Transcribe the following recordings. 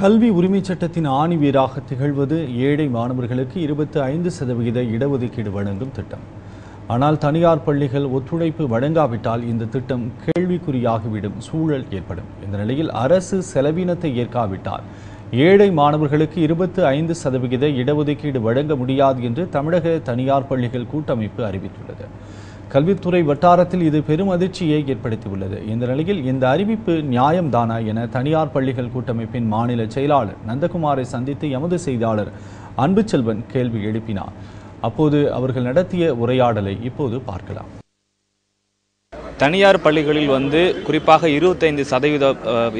கல்வி உரிமை சட்டத்தின் ஆணி வீராக திகழ்வது ஏழை மாணவர்களுக்கு இருபத்தி ஐந்து சதவிகித இடஒதுக்கீடு வழங்கும் திட்டம் ஆனால் தனியார் பள்ளிகள் ஒத்துழைப்பு வழங்காவிட்டால் இந்த திட்டம் கேள்விக்குறியாகிவிடும் சூழல் ஏற்படும் இந்த நிலையில் அரசு செலவினத்தை ஏற்காவிட்டால் ஏழை மாணவர்களுக்கு இருபத்தி ஐந்து சதவிகித இடஒதுக்கீடு வழங்க முடியாது என்று தமிழக தனியார் பள்ளிகள் கூட்டமைப்பு அறிவித்துள்ளது கல்வித்துறை வட்டாரத்தில் இது பெரும் அதிர்ச்சியை ஏற்படுத்தியுள்ளது இந்த நிலையில் இந்த அறிவிப்பு நியாயம்தானா என தனியார் பள்ளிகள் கூட்டமைப்பின் மாநில செயலாளர் நந்தகுமாரை சந்தித்து எமது செய்தியாளர் அன்புச்செல்வன் கேள்வி எழுப்பினார் அப்போது அவர்கள் நடத்திய உரையாடலை இப்போது பார்க்கலாம் தனியார் பள்ளிகளில் வந்து குறிப்பாக இருபத்தைந்து சதவீத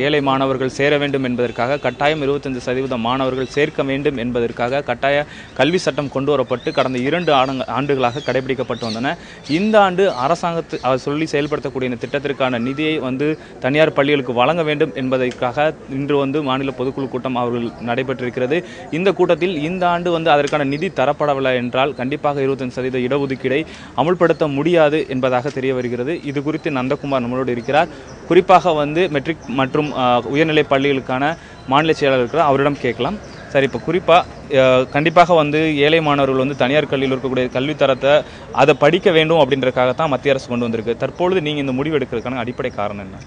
ஏழை மாணவர்கள் சேர வேண்டும் என்பதற்காக கட்டாயம் இருபத்தைந்து சதவீத மாணவர்கள் சேர்க்க வேண்டும் என்பதற்காக கட்டாய கல்வி சட்டம் கொண்டு வரப்பட்டு கடந்த இரண்டு ஆண்டுகளாக கடைபிடிக்கப்பட்டு வந்தன இந்த ஆண்டு அரசாங்கத்து சொல்லி செயல்படுத்தக்கூடிய இந்த திட்டத்திற்கான நிதியை வந்து தனியார் பள்ளிகளுக்கு வழங்க வேண்டும் என்பதற்காக இன்று வந்து மாநில பொதுக்குழு கூட்டம் அவர்கள் நடைபெற்றிருக்கிறது இந்த கூட்டத்தில் இந்த ஆண்டு வந்து அதற்கான நிதி தரப்படவில்லை என்றால் கண்டிப்பாக இருபத்தஞ்சு சதவீத இடஒதுக்கீடை அமுல்படுத்த முடியாது என்பதாக தெரிய வருகிறது இது குறித்து நந்தகுமார் நம்மளோடு இருக்கிறார் குறிப்பாக வந்து மெட்ரிக் மற்றும் உயர்நிலை பள்ளிகளுக்கான மாநில செயலாளர் இருக்கிறார் அவரிடம் கேட்கலாம் சார் இப்போ குறிப்பாக கண்டிப்பாக வந்து ஏழை மாணவர்கள் வந்து தனியார் கல்வியில் இருக்கக்கூடிய கல்வித்தரத்தை அதை படிக்க வேண்டும் அப்படின்றக்காக தான் மத்திய அரசு கொண்டு வந்திருக்கு தற்பொழுது நீங்கள் இந்த முடிவு எடுக்கிறதுக்கான அடிப்படை காரணம் என்ன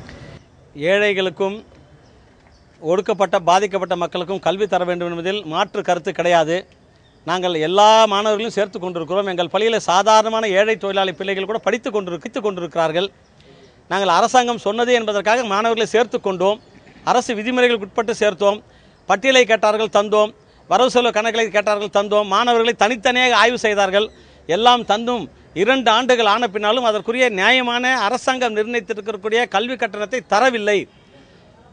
ஏழைகளுக்கும் ஒடுக்கப்பட்ட பாதிக்கப்பட்ட மக்களுக்கும் கல்வி தர வேண்டும் என்பதில் மாற்று கருத்து கிடையாது நாங்கள் எல்லா மாணவர்களையும் சேர்த்து கொண்டிருக்கிறோம் எங்கள் பள்ளியில் சாதாரணமான ஏழை தொழிலாளி பிள்ளைகள் கூட படித்து கொண்டு கித்து கொண்டிருக்கிறார்கள் நாங்கள் அரசாங்கம் சொன்னது என்பதற்காக மாணவர்களை சேர்த்து கொண்டோம் அரசு விதிமுறைகளுக்கு உட்பட்டு சேர்த்தோம் பட்டியலை கேட்டார்கள் தந்தோம் வரவு செலவு கணக்குகளை கேட்டார்கள் தந்தோம் மாணவர்களை தனித்தனியாக ஆய்வு செய்தார்கள் எல்லாம் தந்தும் இரண்டு ஆண்டுகள் ஆன பின்னாலும் அதற்குரிய நியாயமான அரசாங்கம் நிர்ணயித்திருக்கக்கூடிய கல்வி கட்டணத்தை தரவில்லை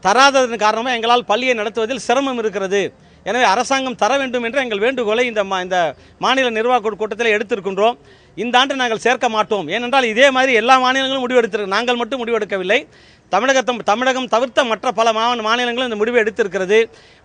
தராததன் காரணமாக எங்களால் பள்ளியை நடத்துவதில் சிரமம் இருக்கிறது எனவே அரசாங்கம் தர வேண்டும் என்று எங்கள் வேண்டுகோளை இந்த இந்த மாநில நிர்வாக கூட்டத்தில் எடுத்திருக்கின்றோம் இந்த ஆண்டு நாங்கள் சேர்க்க மாட்டோம் ஏனென்றால் இதே மாதிரி எல்லா மாநிலங்களும் முடிவெடுத்திருக்கு நாங்கள் மட்டும் முடிவெடுக்கவில்லை தமிழகத்தம் தமிழகம் தவிர்த்த மற்ற பல மாவட்ட மாநிலங்களும் இந்த முடிவை எடுத்திருக்கிறது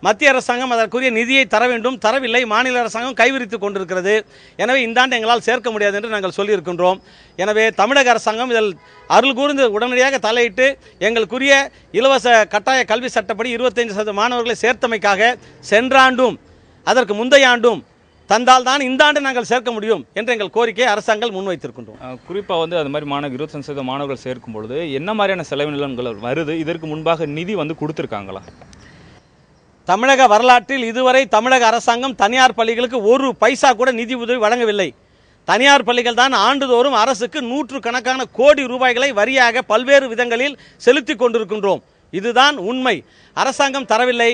மத்திய அரசாங்கம் அதற்குரிய நிதியை தர வேண்டும் தரவில்லை மாநில அரசாங்கம் கைவிரித்து கொண்டிருக்கிறது எனவே இந்த ஆண்டு எங்களால் சேர்க்க முடியாது என்று நாங்கள் சொல்லியிருக்கின்றோம் எனவே தமிழக அரசாங்கம் இதில் அருள் கூர்ந்து உடனடியாக தலையிட்டு எங்களுக்குரிய இலவச கட்டாய கல்வி சட்டப்படி இருபத்தைந்து சதவீத மாணவர்களை சேர்த்தமைக்காக சென்ற ஆண்டும் அதற்கு முந்தைய ஆண்டும் தந்தால் தான் இந்த ஆண்டு நாங்கள் சேர்க்க முடியும் என்று எங்கள் கோரிக்கையை அரசாங்கம் முன்வைத்திருக்கின்றோம் குறிப்பாக வந்து அது மாதிரி மாணவர் அஞ்சு சதவீத மாணவர்கள் சேர்க்கும் பொழுது என்ன மாதிரியான செலவு நிலங்கள் வருது இதற்கு முன்பாக நிதி வந்து கொடுத்துருக்காங்களா தமிழக வரலாற்றில் இதுவரை தமிழக அரசாங்கம் தனியார் பள்ளிகளுக்கு ஒரு பைசா கூட நிதி உதவி வழங்கவில்லை தனியார் பள்ளிகள் தான் ஆண்டுதோறும் அரசுக்கு நூற்று கணக்கான கோடி ரூபாய்களை வரியாக பல்வேறு விதங்களில் செலுத்தி கொண்டிருக்கின்றோம் இதுதான் உண்மை அரசாங்கம் தரவில்லை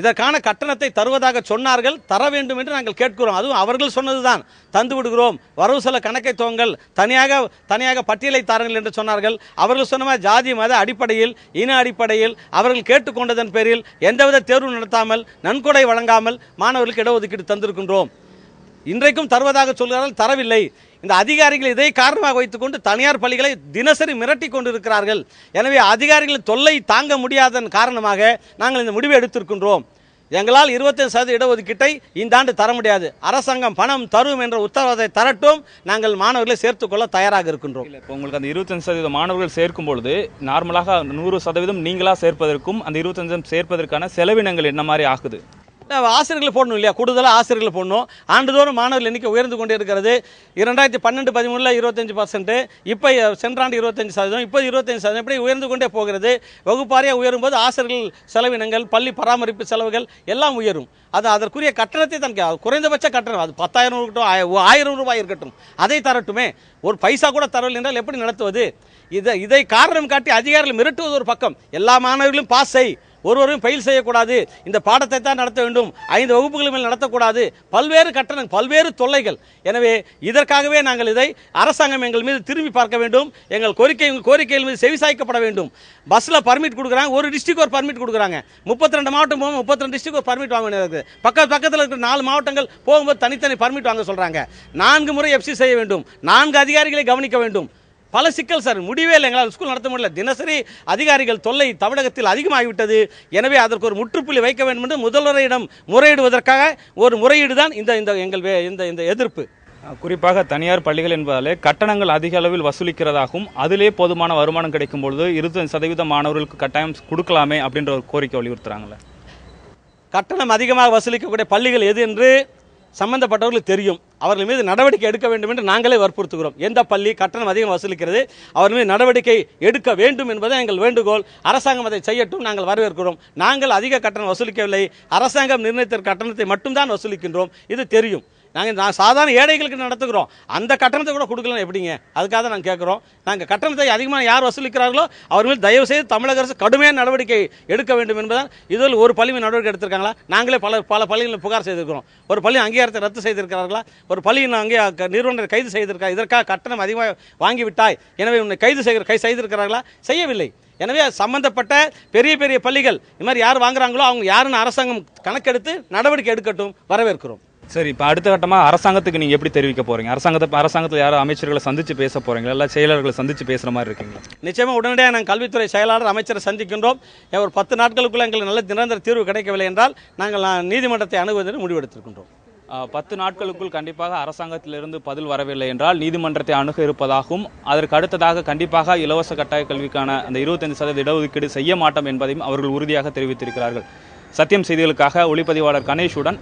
இதற்கான கட்டணத்தை தருவதாக சொன்னார்கள் தர வேண்டும் என்று நாங்கள் கேட்கிறோம் அதுவும் அவர்கள் சொன்னதுதான் தந்து விடுகிறோம் வரவு செல கணக்கை தோங்கள் தனியாக தனியாக பட்டியலை தாருங்கள் என்று சொன்னார்கள் அவர்கள் சொன்ன ஜாதி மத அடிப்படையில் இன அடிப்படையில் அவர்கள் கேட்டுக்கொண்டதன் பேரில் எந்தவித தேர்வு நடத்தாமல் நன்கொடை வழங்காமல் மாணவர்களுக்கு இடஒதுக்கீடு தந்திருக்கின்றோம் இன்றைக்கும் தருவதாக சொல்கிறார்கள் தரவில்லை இந்த அதிகாரிகள் இதை காரணமாக வைத்துக்கொண்டு தனியார் பள்ளிகளை தினசரி மிரட்டி கொண்டிருக்கிறார்கள் எனவே அதிகாரிகள் தொல்லை தாங்க முடியாதன் காரணமாக நாங்கள் இந்த முடிவை எடுத்திருக்கின்றோம் எங்களால் இருபத்தஞ்சு சதவீத இடஒதுக்கீட்டை இந்த ஆண்டு தர முடியாது அரசாங்கம் பணம் தரும் என்ற உத்தரவாதத்தை தரட்டும் நாங்கள் மாணவர்களை சேர்த்துக்கொள்ள தயாராக இருக்கின்றோம் இப்போ உங்களுக்கு அந்த இருபத்தஞ்சு சதவீத மாணவர்கள் சேர்க்கும் பொழுது நார்மலாக நூறு சதவீதம் நீங்களாக சேர்ப்பதற்கும் அந்த இருபத்தஞ்சம் சேர்ப்பதற்கான செலவினங்கள் என்ன மாதிரி ஆகுது ஆசிரியர்களை போடணும் இல்லையா கூடுதலாக ஆசிரியர்களை போடணும் ஆண்டுதோறும் மாணவர்கள் எண்ணிக்கை உயர்ந்து கொண்டே இருக்கிறது இரண்டாயிரத்தி பன்னெண்டு பதிமூணில் இருபத்தஞ்சு பர்சன்ட் இப்போ சென்ற ஆண்டு இருபத்தஞ்சு சதவீதம் இப்போ இருபத்தஞ்சு சதவீதம் இப்படி உயர்ந்து கொண்டே போகிறது வகுப்பாரியாக உயரும் போது ஆசிரியர்கள் செலவினங்கள் பள்ளி பராமரிப்பு செலவுகள் எல்லாம் உயரும் அது அதற்குரிய கட்டணத்தை தனக்கு குறைந்தபட்ச கட்டணம் அது பத்தாயிரம் இருக்கட்டும் ஆயிரம் ரூபாய் இருக்கட்டும் அதை தரட்டுமே ஒரு பைசா கூட தரவில்லை என்றால் எப்படி நடத்துவது இதை இதை காரணம் காட்டி அதிகாரிகள் மிரட்டுவது ஒரு பக்கம் எல்லா மாணவர்களும் பாஸ் செய் ஒருவரும் பயில் செய்யக்கூடாது இந்த பாடத்தை தான் நடத்த வேண்டும் ஐந்து வகுப்புகள் மேல் நடத்தக்கூடாது பல்வேறு கட்டணங்கள் பல்வேறு தொல்லைகள் எனவே இதற்காகவே நாங்கள் இதை அரசாங்கம் எங்கள் மீது திரும்பி பார்க்க வேண்டும் எங்கள் கோரிக்கை கோரிக்கைகள் மீது செவிசாய்க்கப்பட வேண்டும் பஸ்ஸில் பர்மிட் கொடுக்குறாங்க ஒரு டிஸ்ட்ரிக் ஒரு பர்மிட் கொடுக்குறாங்க முப்பத்தி ரெண்டு மாவட்டம் போகும் முப்பத்தி ரெண்டு டிஸ்ட்ரிக் ஒரு பர்மிட் வாங்க வேண்டியது பக்க பக்கத்தில் இருக்கிற நாலு மாவட்டங்கள் போகும்போது தனித்தனி பர்மிட் வாங்க சொல்கிறாங்க நான்கு முறை எஃப்சி செய்ய வேண்டும் நான்கு அதிகாரிகளை கவனிக்க வேண்டும் பல சிக்கல் சார் முடிவே இல்லை எங்களால் ஸ்கூல் நடத்த முடியல தினசரி அதிகாரிகள் தொல்லை தமிழகத்தில் அதிகமாகிவிட்டது எனவே அதற்கு ஒரு முற்றுப்புள்ளி வைக்க வேண்டும் என்று முதல்வரிடம் முறையிடுவதற்காக ஒரு முறையீடு தான் இந்த இந்த எங்கள் இந்த இந்த எதிர்ப்பு குறிப்பாக தனியார் பள்ளிகள் என்பதாலே கட்டணங்கள் அதிக அளவில் வசூலிக்கிறதாகவும் அதிலே போதுமான வருமானம் கிடைக்கும் பொழுது இருபத்தஞ்சு சதவீத மாணவர்களுக்கு கட்டாயம் கொடுக்கலாமே அப்படின்ற ஒரு கோரிக்கை வலியுறுத்துறாங்களே கட்டணம் அதிகமாக வசூலிக்கக்கூடிய பள்ளிகள் எது என்று சம்பந்தப்பட்டவர்கள் தெரியும் அவர்கள் மீது நடவடிக்கை எடுக்க வேண்டும் என்று நாங்களே வற்புறுத்துகிறோம் எந்த பள்ளி கட்டணம் அதிகம் வசூலிக்கிறது அவர் மீது நடவடிக்கை எடுக்க வேண்டும் என்பதை எங்கள் வேண்டுகோள் அரசாங்கம் அதை செய்யட்டும் நாங்கள் வரவேற்கிறோம் நாங்கள் அதிக கட்டணம் வசூலிக்கவில்லை அரசாங்கம் நிர்ணயித்த கட்டணத்தை மட்டும்தான் வசூலிக்கின்றோம் இது தெரியும் நாங்கள் நான் சாதாரண ஏழைகளுக்கு நடத்துகிறோம் அந்த கட்டணத்தை கூட கொடுக்கலாம் எப்படிங்க அதுக்காக தான் நாங்கள் கேட்குறோம் நாங்கள் கட்டணத்தை அதிகமாக யார் வசூலிக்கிறார்களோ அவர் மேல் தயவு செய்து தமிழக அரசு கடுமையான நடவடிக்கை எடுக்க வேண்டும் என்பதால் இதில் ஒரு பள்ளி நடவடிக்கை எடுத்திருக்காங்களா நாங்களே பல பல பள்ளிகளில் புகார் செய்திருக்கிறோம் ஒரு பள்ளி அங்கீகாரத்தை ரத்து செய்திருக்கிறார்களா ஒரு பள்ளியின் அங்கே நிறுவனர் கைது செய்திருக்கா இதற்காக கட்டணம் அதிகமாக வாங்கிவிட்டாய் எனவே உன்னை கைது செய்கிற கை செய்திருக்கிறார்களா செய்யவில்லை எனவே சம்பந்தப்பட்ட பெரிய பெரிய பள்ளிகள் இது மாதிரி யார் வாங்குறாங்களோ அவங்க யாருன்னு அரசாங்கம் கணக்கெடுத்து நடவடிக்கை எடுக்கட்டும் வரவேற்கிறோம் சரி இப்போ அடுத்த கட்டமாக அரசாங்கத்துக்கு நீங்கள் எப்படி தெரிவிக்க போகிறீங்க அரசாங்கத்தை அரசாங்கத்தில் யாரும் அமைச்சர்களை சந்தித்து பேச போகிறீங்களா இல்லை செயலர்களை சந்தித்து பேசுகிற மாதிரி இருக்குங்களா நிச்சயமாக உடனடியாக நாங்கள் கல்வித்துறை செயலாளர் அமைச்சரை சந்திக்கின்றோம் ஒரு பத்து நாட்களுக்குள்ளே எங்களுக்கு நல்ல நிரந்தர தீர்வு கிடைக்கவில்லை என்றால் நாங்கள் நீதிமன்றத்தை அணுகுவதற்கு முடிவெடுத்திருக்கின்றோம் பத்து நாட்களுக்குள் கண்டிப்பாக அரசாங்கத்திலிருந்து பதில் வரவில்லை என்றால் நீதிமன்றத்தை அணுக இருப்பதாகவும் அதற்கு அடுத்ததாக கண்டிப்பாக இலவச கட்டாய கல்விக்கான அந்த இருபத்தஞ்சு சதவீத இடஒதுக்கீடு செய்ய மாட்டோம் என்பதையும் அவர்கள் உறுதியாக தெரிவித்திருக்கிறார்கள் சத்தியம் செய்திகளுக்காக ஒளிப்பதிவாளர் கணேஷுடன்